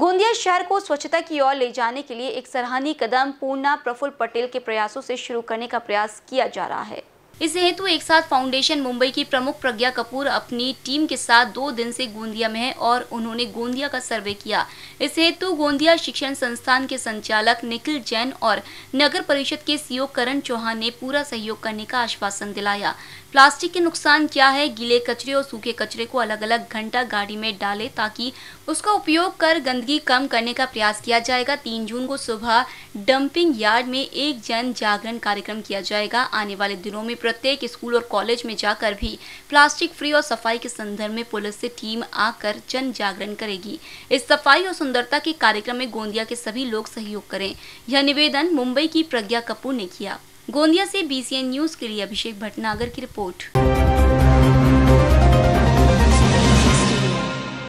गोंदिया शहर को स्वच्छता की ओर ले जाने के लिए एक सराहनीय कदम पूर्णा प्रफुल्ल पटेल के प्रयासों से शुरू करने का प्रयास किया जा रहा है इस हेतु एक साथ फाउंडेशन मुंबई की प्रमुख प्रज्ञा कपूर अपनी टीम के साथ दो दिन से गोंदिया में है और उन्होंने गोंदिया का सर्वे किया इस हेतु गोंदिया शिक्षण संस्थान के संचालक निखिल जैन और नगर परिषद के सीओ करण चौहान ने पूरा सहयोग करने का आश्वासन दिलाया प्लास्टिक के नुकसान क्या है गीले कचरे और सूखे कचरे को अलग अलग घंटा गाड़ी में डाले ताकि उसका उपयोग कर गंदगी कम करने का प्रयास किया जाएगा तीन जून को सुबह डंपिंग यार्ड में एक जन जागरण कार्यक्रम किया जाएगा आने वाले दिनों में प्रत्येक स्कूल और कॉलेज में जाकर भी प्लास्टिक फ्री और सफाई के संदर्भ में पुलिस से टीम आकर जन जागरण करेगी इस सफाई और सुंदरता के कार्यक्रम में गोंदिया के सभी लोग सहयोग करें यह निवेदन मुंबई की प्रज्ञा कपूर ने किया गोंदिया से बीसीएन न्यूज के लिए अभिषेक भटनागर की रिपोर्ट